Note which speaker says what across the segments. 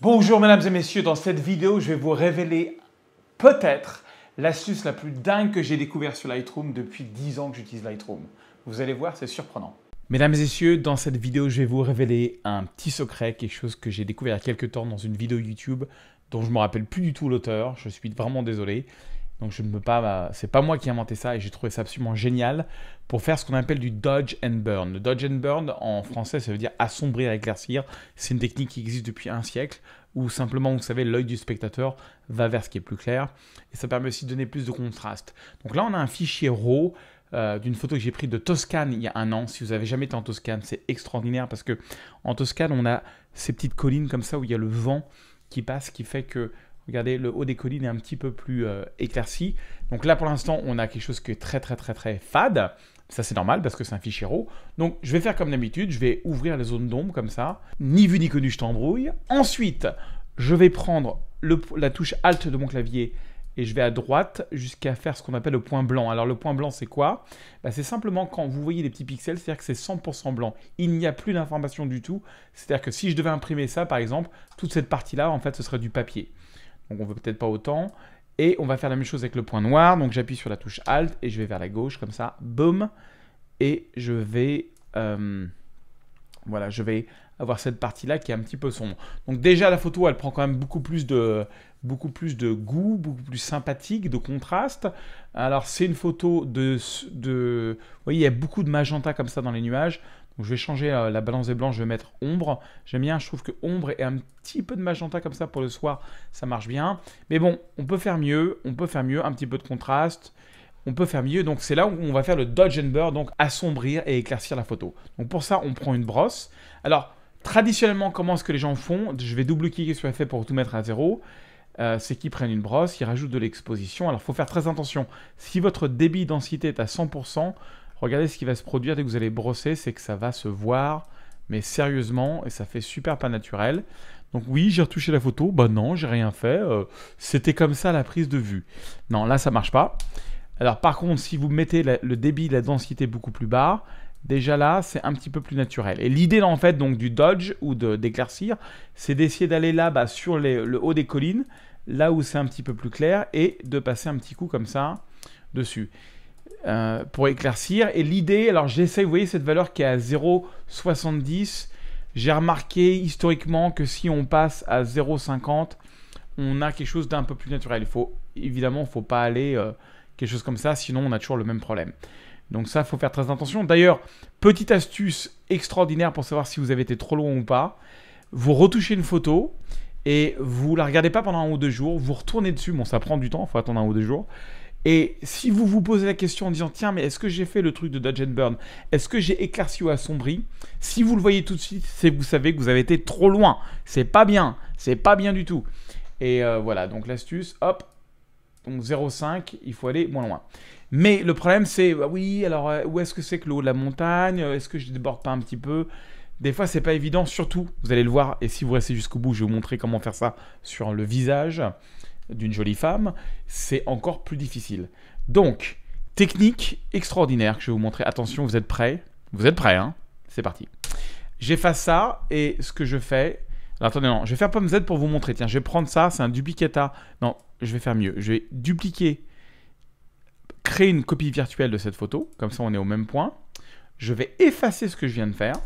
Speaker 1: Bonjour mesdames et messieurs, dans cette vidéo je vais vous révéler peut-être l'astuce la plus dingue que j'ai découvert sur Lightroom depuis 10 ans que j'utilise Lightroom. Vous allez voir, c'est surprenant. Mesdames et messieurs, dans cette vidéo, je vais vous révéler un petit secret, quelque chose que j'ai découvert il y a quelques temps dans une vidéo YouTube dont je ne me rappelle plus du tout l'auteur, je suis vraiment désolé. Donc je ne peux pas, c'est pas moi qui ai inventé ça et j'ai trouvé ça absolument génial pour faire ce qu'on appelle du dodge and burn. Le dodge and burn en français ça veut dire assombrir, éclaircir. C'est une technique qui existe depuis un siècle où simplement vous savez l'œil du spectateur va vers ce qui est plus clair et ça permet aussi de donner plus de contraste. Donc là on a un fichier RAW euh, d'une photo que j'ai prise de Toscane il y a un an. Si vous avez jamais été en Toscane, c'est extraordinaire parce que en Toscane on a ces petites collines comme ça où il y a le vent qui passe, qui fait que Regardez, le haut des collines est un petit peu plus euh, éclairci. Donc là, pour l'instant, on a quelque chose qui est très, très, très, très fade. Ça, c'est normal parce que c'est un fichier RAW. Donc, je vais faire comme d'habitude. Je vais ouvrir les zones d'ombre comme ça. Ni vu ni connu, je t'embrouille. Ensuite, je vais prendre la touche Alt de mon clavier et je vais à droite jusqu'à faire ce qu'on appelle le point blanc. Alors le point blanc c'est quoi bah, C'est simplement quand vous voyez les petits pixels, c'est-à-dire que c'est 100% blanc. Il n'y a plus d'information du tout. C'est-à-dire que si je devais imprimer ça par exemple, toute cette partie-là en fait ce serait du papier. Donc on veut peut-être pas autant. Et on va faire la même chose avec le point noir. Donc j'appuie sur la touche Alt et je vais vers la gauche comme ça. Boum. Et je vais... Euh, voilà, je vais avoir cette partie-là qui est un petit peu sombre. Donc déjà, la photo, elle prend quand même beaucoup plus de, beaucoup plus de goût, beaucoup plus sympathique, de contraste. Alors c'est une photo de... de vous voyez, il y a beaucoup de magenta comme ça dans les nuages je vais changer euh, la, balance des blancs, je vais mettre ombre. J'aime bien, je trouve que ombre et un petit peu de magenta comme ça pour le soir, ça marche bien. Mais bon, on peut faire mieux, on peut faire mieux, un petit peu de contraste. On peut faire mieux, donc c'est là où on va faire le dodge and burr, donc assombrir et éclaircir la photo. Donc pour ça, on prend une brosse. Alors, traditionnellement, comment est-ce que les gens font Je vais double-cliquer sur effet pour tout mettre à zéro. Euh, c'est qu'ils prennent une brosse, ils rajoutent de l'exposition. Alors, il faut faire très attention. Si votre débit densité est à 100%, Regardez ce qui va se produire dès que vous allez brosser, c'est que ça va se voir, mais sérieusement, et ça fait super pas naturel. Donc oui, j'ai retouché la photo, bah non, j'ai rien fait, euh, c'était comme ça la prise de vue. Non, là ça marche pas. Alors par contre, si vous mettez le débit, la densité beaucoup plus bas, déjà là, c'est un petit peu plus naturel. Et l'idée en fait donc du dodge ou d'éclaircir, c'est d'essayer d'aller là bas sur le haut des collines, là où c'est un petit peu plus clair, et de passer un petit coup comme ça dessus. Euh, pour éclaircir. Et l'idée, alors j'essaie, vous voyez cette valeur qui est à 0,70. J'ai remarqué historiquement que si on passe à 0,50, on a quelque chose d'un peu plus naturel. Il faut, évidemment, il faut pas aller euh, quelque chose comme ça, sinon on a toujours le même problème. Donc ça, faut faire très attention. D'ailleurs, petite astuce extraordinaire pour savoir si vous avez été trop loin ou pas. Vous retouchez une photo et vous la regardez pas pendant un ou deux jours. Vous retournez dessus. Bon, ça prend du temps, il faut attendre un ou deux jours. Et si vous vous posez la question en disant tiens mais est-ce que j'ai fait le truc de Dodge Burn Est-ce que j'ai éclairci ou assombri Si vous le voyez tout de suite, c'est vous savez que vous avez été trop loin. C'est pas bien, c'est pas bien du tout. Et euh, voilà, donc l'astuce, hop, donc 0,5, il faut aller moins loin. Mais le problème c'est bah oui, alors euh, où est-ce que c'est que haut de la montagne euh, Est-ce que je déborde pas un petit peu des fois, c'est pas évident, surtout, vous allez le voir, et si vous restez jusqu'au bout, je vais vous montrer comment faire ça sur le visage d'une jolie femme, c'est encore plus difficile. Donc, technique extraordinaire que je vais vous montrer. Attention, vous êtes prêts Vous êtes prêts, hein C'est parti. J'efface ça et ce que je fais... attendez, non, je vais faire pomme Z pour vous montrer. Tiens, je vais prendre ça, c'est un duplicata. Non, je vais faire mieux. Je vais dupliquer, créer une copie virtuelle de cette photo. Comme ça, on est au même point. Je vais effacer ce que je viens de faire.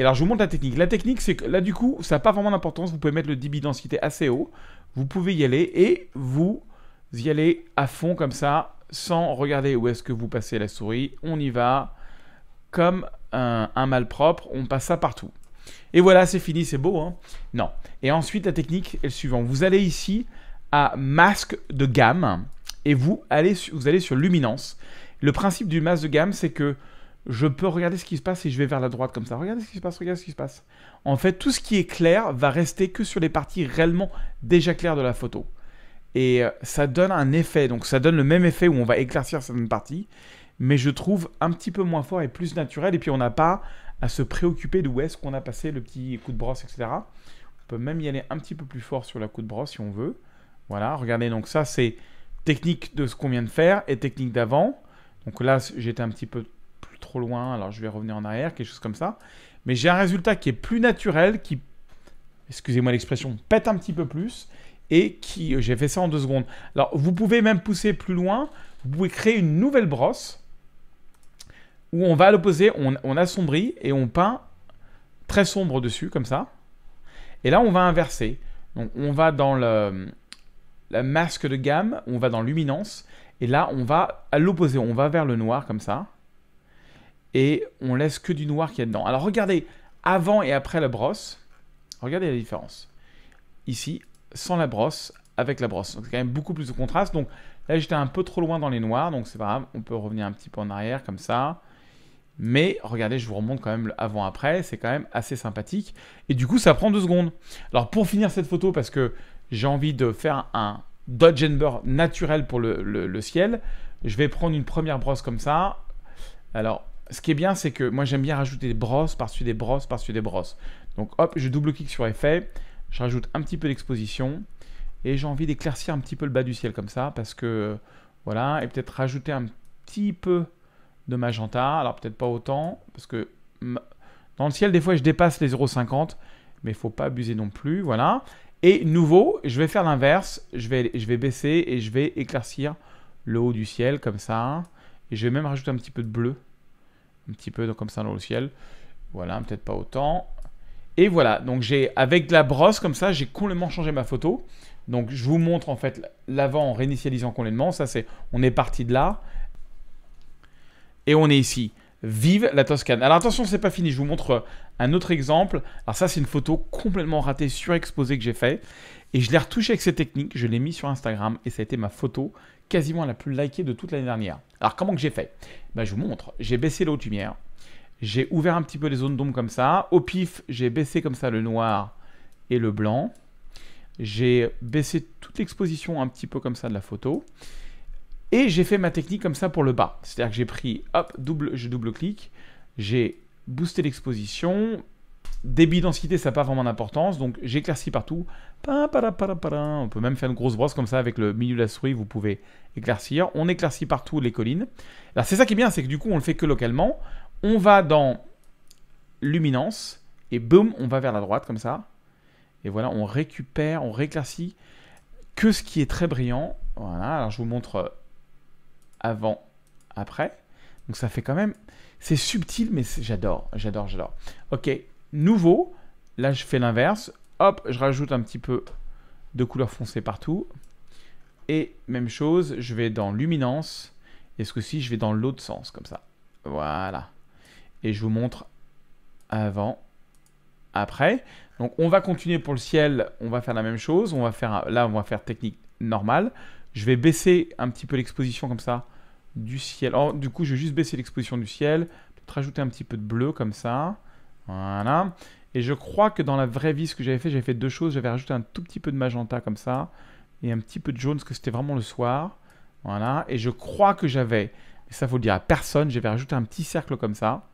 Speaker 1: Et alors, je vous montre la technique. La technique, c'est que là, du coup, ça n'a pas vraiment d'importance. Vous pouvez mettre le débit densité assez haut. Vous pouvez y aller et vous y allez à fond comme ça, sans regarder où est-ce que vous passez la souris. On y va comme un, malpropre. On passe ça partout. Et voilà, c'est fini, c'est beau, hein Non. Et ensuite, la technique est le suivant. Vous allez ici à masque de gamme et vous allez, vous allez sur luminance. Le principe du masque de gamme, c'est que je peux regarder ce qui se passe et je vais vers la droite comme ça. Regardez ce qui se passe, regardez ce qui se passe. En fait, tout ce qui est clair va rester que sur les parties réellement déjà claires de la photo. Et euh, ça donne un effet, donc ça donne le même effet où on va éclaircir certaines parties, mais je trouve un petit peu moins fort et plus naturel, et puis on n'a pas à se préoccuper d'où est-ce qu'on a passé le petit coup de brosse, etc. On peut même y aller un petit peu plus fort sur la coup de brosse si on veut. Voilà, regardez, donc ça c'est technique de ce qu'on vient de faire et technique d'avant. Donc là, j'étais un petit peu loin, alors je vais revenir en arrière, quelque chose comme ça. Mais j'ai un résultat qui est plus naturel, qui, excusez-moi l'expression, pète un petit peu plus, et qui, euh, j'ai fait ça en deux secondes. Alors vous pouvez même pousser plus loin, vous pouvez créer une nouvelle brosse, où on va à l'opposé, on, assombrit et on peint très sombre dessus, comme ça. Et là, on va inverser. Donc on va dans le, la masque de gamme, on va dans luminance, et là on va à l'opposé, on va vers le noir comme ça et on laisse que du noir qu'il y a dedans. Alors regardez, avant et après la brosse, regardez la différence. Ici, sans la brosse, avec la brosse. Donc c'est quand même beaucoup plus de contraste. Donc là, j'étais un peu trop loin dans les noirs, donc c'est pas grave, on peut revenir un petit peu en arrière comme ça. Mais regardez, je vous remonte quand même le avant-après, c'est quand même assez sympathique. Et du coup, ça prend deux secondes. Alors pour finir cette photo, parce que j'ai envie de faire un dodge and naturel pour le, le ciel, je vais prendre une première brosse comme ça. Alors ce qui est bien, c'est que moi j'aime bien rajouter des brosses par-dessus des brosses par-dessus des brosses. Donc hop, je double-clique sur effet, je rajoute un petit peu d'exposition et j'ai envie d'éclaircir un petit peu le bas du ciel comme ça parce que voilà, et peut-être rajouter un petit peu de magenta, alors peut-être pas autant parce que dans le ciel des fois je dépasse les 0,50 mais il faut pas abuser non plus, voilà. Et nouveau, je vais faire l'inverse, je vais, je vais baisser et je vais éclaircir le haut du ciel comme ça et je vais même rajouter un petit peu de bleu un petit peu comme ça dans le ciel. Voilà, peut-être pas autant. Et voilà, donc j'ai avec de la brosse comme ça, j'ai complètement changé ma photo. Donc je vous montre en fait l'avant en réinitialisant complètement. Ça c'est, on est parti de là et on est ici. Vive la Toscane. Alors attention, c'est pas fini. Je vous montre un autre exemple. Alors ça, c'est une photo complètement ratée, surexposée que j'ai fait et je l'ai retouchée avec ces techniques. Je l'ai mis sur Instagram et ça a été ma photo quasiment la plus likée de toute l'année dernière. Alors comment que j'ai fait ben, Je vous montre. J'ai baissé la de lumière. J'ai ouvert un petit peu les zones d'ombre comme ça. Au pif, j'ai baissé comme ça le noir et le blanc. J'ai baissé toute l'exposition un petit peu comme ça de la photo. Et j'ai fait ma technique comme ça pour le bas. C'est-à-dire que j'ai pris, hop, double, je double-clique. J'ai boosté l'exposition, Débit, densité, ça n'a pas vraiment d'importance, donc j'éclaircis partout. On peut même faire une grosse brosse comme ça avec le milieu de la souris, vous pouvez éclaircir. On éclaircit partout les collines. Alors c'est ça qui est bien, c'est que du coup on le fait que localement. On va dans luminance, et boum, on va vers la droite comme ça. Et voilà, on récupère, on rééclaircit que ce qui est très brillant. Voilà, alors je vous montre euh, avant, après. Donc ça fait quand même... C'est subtil, mais j'adore, j'adore, j'adore. Ok, nouveau. Là, je fais l'inverse. Hop, je rajoute un petit peu de couleur foncée partout. Et même chose, je vais dans luminance. Et ce coup-ci, je vais dans l'autre sens, comme ça. Voilà. Et je vous montre avant, après. Donc, on va continuer pour le ciel. On va faire la même chose. On va faire, là, on va faire technique normale. Je vais baisser un petit peu l'exposition comme ça du ciel. Oh, du coup, je vais juste baisser l'exposition du ciel. peut rajouter un petit peu de bleu comme ça. Voilà. Et je crois que dans la vraie vie, ce que j'avais fait, j'avais fait deux choses. J'avais rajouté un tout petit peu de magenta comme ça et un petit peu de jaune parce que c'était vraiment le soir. Voilà. Et je crois que j'avais, ça faut le dire à personne, j'avais rajouté un petit cercle comme ça.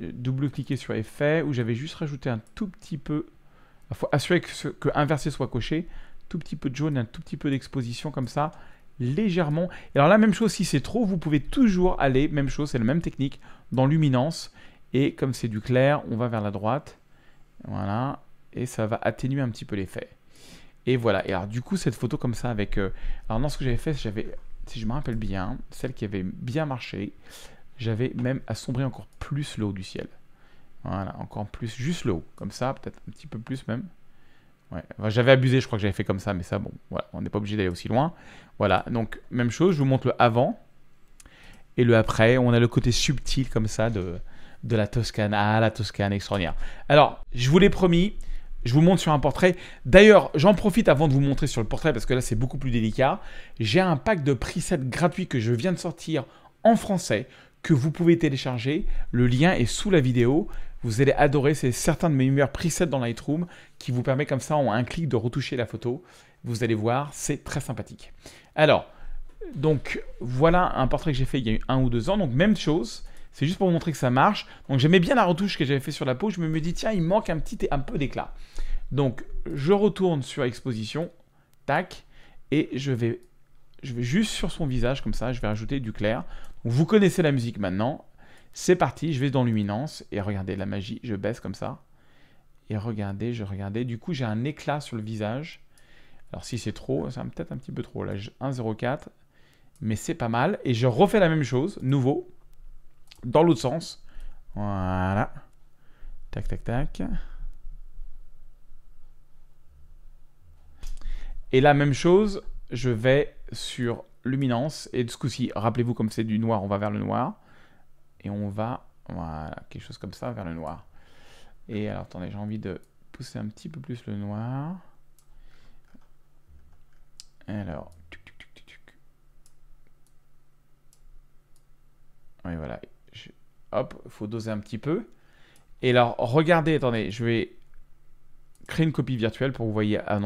Speaker 1: Euh, double cliquer sur effet où j'avais juste rajouté un tout petit peu. Il bah, faut assurer que, que inversé soit coché. Tout petit peu de jaune, un tout petit peu d'exposition comme ça légèrement. Et alors la même chose, si c'est trop, vous pouvez toujours aller, même chose, c'est la même technique, dans Luminance et comme c'est du clair, on va vers la droite. Voilà. Et ça va atténuer un petit peu l'effet. Et voilà. Et alors, du coup, cette photo comme ça avec. Euh, alors, non, ce que j'avais fait, j'avais, si je me rappelle bien, celle qui avait bien marché, j'avais même assombré encore plus le haut du ciel. Voilà, encore plus, juste le haut. Comme ça, peut-être un petit peu plus même. Ouais. j'avais abusé, je crois que j'avais fait comme ça, mais ça, bon, voilà, on n'est pas obligé d'aller aussi loin. Voilà, donc même chose, je vous montre le avant et le après. On a le côté subtil comme ça de, de la Toscane. à la Toscane extraordinaire. Alors, je vous l'ai promis, je vous montre sur un portrait. D'ailleurs, j'en profite avant de vous montrer sur le portrait parce que là, c'est beaucoup plus délicat. J'ai un pack de presets gratuits que je viens de sortir en français que vous pouvez télécharger. Le lien est sous la vidéo. Vous allez adorer, c'est certains de mes meilleurs presets dans Lightroom qui vous permet comme ça en un clic de retoucher la photo. Vous allez voir, c'est très sympathique. Alors, donc voilà un portrait que j'ai fait il y a un ou deux ans. Donc même chose, c'est juste pour montrer que ça marche. Donc j'aimais bien la retouche que j'avais fait sur la peau. Je me dis, tiens, il manque un petit un peu d'éclat. Donc je retourne sur exposition, tac, et je vais, je vais juste sur son visage comme ça. Je vais rajouter du clair. vous connaissez la musique maintenant. C'est parti, je vais dans luminance et regardez la magie. Je baisse comme ça et regardez, je regardais. Du coup, j'ai un éclat sur le visage. Alors si c'est trop, c'est peut-être un petit peu trop. Là, 1,04, mais c'est pas mal. Et je refais la même chose, nouveau dans l'autre sens. Voilà. Tac, tac, tac. Et la même chose, je vais sur luminance. Et de ce coup-ci, rappelez-vous, comme c'est du noir, on va vers le noir. Et on va, voilà, quelque chose comme ça, vers le noir. Et alors, attendez, j'ai envie de pousser un petit peu plus le noir. Alors, oui, voilà, Hop, il faut doser un petit peu. Et alors, regardez, attendez, je vais créer une copie virtuelle pour que vous voyez ah,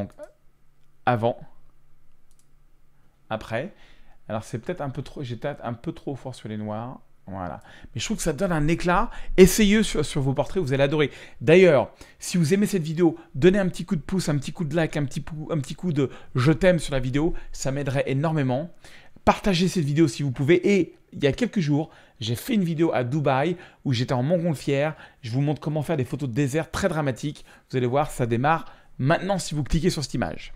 Speaker 1: avant, après. Alors, c'est peut-être un peu trop, j'étais un peu trop fort sur les noirs. Voilà. Mais je trouve que ça donne un éclat. Essayez sur, sur vos portraits, vous allez adorer. D'ailleurs, si vous aimez cette vidéo, donnez un petit coup de pouce, un petit coup de like, un petit, un petit coup de je t'aime sur la vidéo. Ça m'aiderait énormément partagez cette vidéo si vous pouvez. Et il y a quelques jours, j'ai fait une vidéo à Dubaï où j'étais en montgolfière. Je vous montre comment faire des photos de désert très dramatiques. Vous allez voir, ça démarre maintenant si vous cliquez sur cette image.